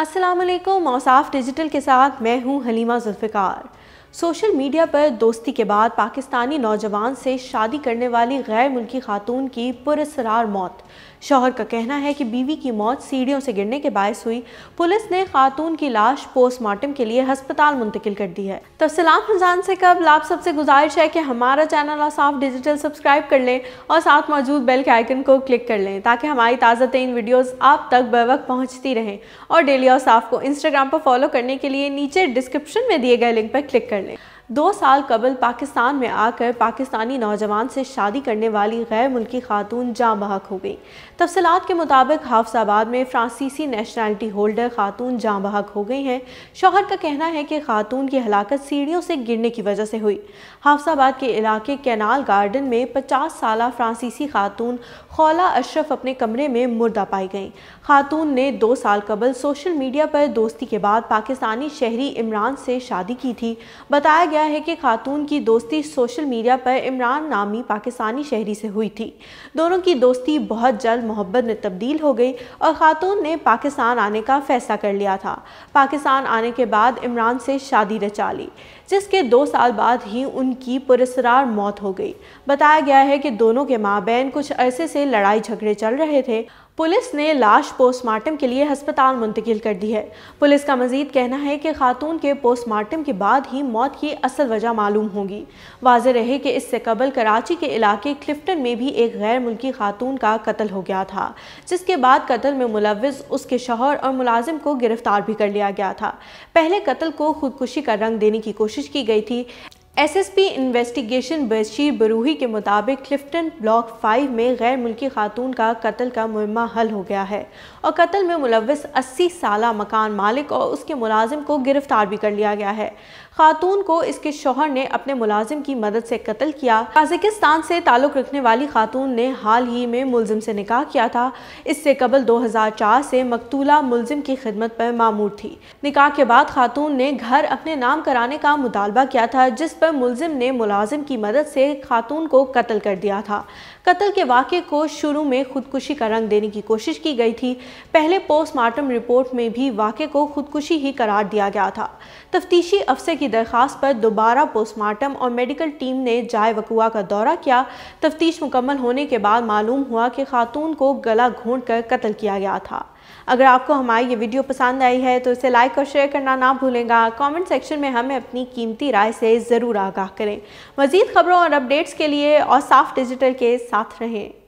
Aslam मौसाफ digital के साथ मैं हूं हलीमा जुल्फ़िकार सोशल मीडिया पर दोस्ती के बाद पाकिस्तानी नौजवान से शादी करने वाली गैर मुल्की खातून की पुरसरार मौत शौहर का कहना है कि बीवी की मौत सीढ़ियों से गिरने के बायस हुई पुलिस ने खातून की लाश पोस्टमार्टम के लिए अस्पताल मुंतकिल कर दी है तफसलाम तो रमजान से कबल आप सबसे गुजारिश है कि हमारा चैनल और साफ डिजिटल सब्सक्राइब कर लें और साथ मौजूद बेल के आइकन को क्लिक कर लें ताकि हमारी ताज़ा तरीन वीडियोज़ आप तक वक्त पहुँचती रहें और डेली और साफ को इंस्टाग्राम पर फॉलो करने के लिए नीचे डिस्क्रिप्शन में दिए गए लिंक पर क्लिक कर लें दो साल कबल पाकिस्तान में आकर पाकिस्तानी नौजवान से शादी करने वाली गैर मुल्की खातून जाँ बहक हो गई तफसलत के मुताबिक हाफसाबाद में फ्रांसीसी नेशनैलिटी होल्डर खातून जाँ बहक हो गई हैं शोहर का कहना है कि खातून की हलाकत सीढ़ियों से गिरने की वजह से हुई हाफसाबाद के इलाके कैनाल गार्डन में पचास साल फ्रांसीसी खातून खौला अशरफ अपने कमरे में मुर्दा पाई गई खातून ने दो साल कबल सोशल मीडिया पर दोस्ती के बाद पाकिस्तानी शहरी इमरान से शादी की थी बताया गया गया है कि खातून की दोस्ती सोशल मीडिया पर इमरान नामी पाकिस्तानी शहरी से हुई थी दोनों की दोस्ती बहुत जल्द मोहब्बत में तब्दील हो गई और खातून ने पाकिस्तान आने का फैसला कर लिया था पाकिस्तान आने के बाद इमरान से शादी रचा ली जिसके दो साल बाद ही उनकी पुरस्रार मौत हो गई बताया गया है कि दोनों के माँ बहन कुछ अरसे से लड़ाई झगड़े चल रहे थे पुलिस ने लाश पोस्टमार्टम के लिए अस्पताल मुंतकिल कर दी है पुलिस का मजीद कहना है कि खातून के पोस्टमार्टम के बाद ही मौत की असल वजह मालूम होगी वाज रहे कि इससे कबल कराची के इलाके क्लिफ्टन में भी एक गैर मुल्की खातून का कत्ल हो गया था जिसके बाद कत्ल में मुलविस उसके शोहर और मुलाजिम को गिरफ्तार भी कर लिया गया था पहले कत्ल को खुदकुशी का रंग देने की कोशिश की गई थी एसएसपी इन्वेस्टिगेशन बशीर बरूही के मुताबिक क्लिफ्टन ब्लॉक फाइव में गैर मुल्की खातून का कत्ल का मुहिमा हल हो गया है और कत्ल में मुलविस 80 साल मकान मालिक और उसके मुलाजिम को गिरफ्तार भी कर लिया गया है खातून को इसके शोहर ने अपने मुलाजिम की मदद से कत्ल किया ताजिकिस्तान से ताल्लुक़ रखने वाली खातून ने हाल ही में मुलजिम से निकाह किया था इससे कबल 2004 से मकतूला मुलजिम की खिदमत पर मामूर थी निकाह के बाद खातून ने घर अपने नाम कराने का मुतालबा किया था जिस पर कर मुलजिम ने मुलाजिम की मदद से खातून को कत्ल कर दिया था कत्ल के वाक़े को शुरू में खुदकुशी का रंग देने की कोशिश की गई थी पहले पोस्टमार्टम रिपोर्ट में भी वाक़े को खुदकुशी ही करार दिया गया था तफ्तीशी अफसर की दरख्वास्त पर दोबारा पोस्टमार्टम और मेडिकल टीम ने जाय वकुआ का दौरा किया तफ्तीश मुकम्मल होने के बाद मालूम हुआ कि खातून को गला घोंट कर कत्ल किया गया था अगर आपको हमारी ये वीडियो पसंद आई है तो इसे लाइक और शेयर करना ना भूलेंगा कमेंट सेक्शन में हमें अपनी कीमती राय से ज़रूर आगाह करें मज़ीद खबरों और अपडेट्स के लिए और साफ डिजिटल के साथ रहें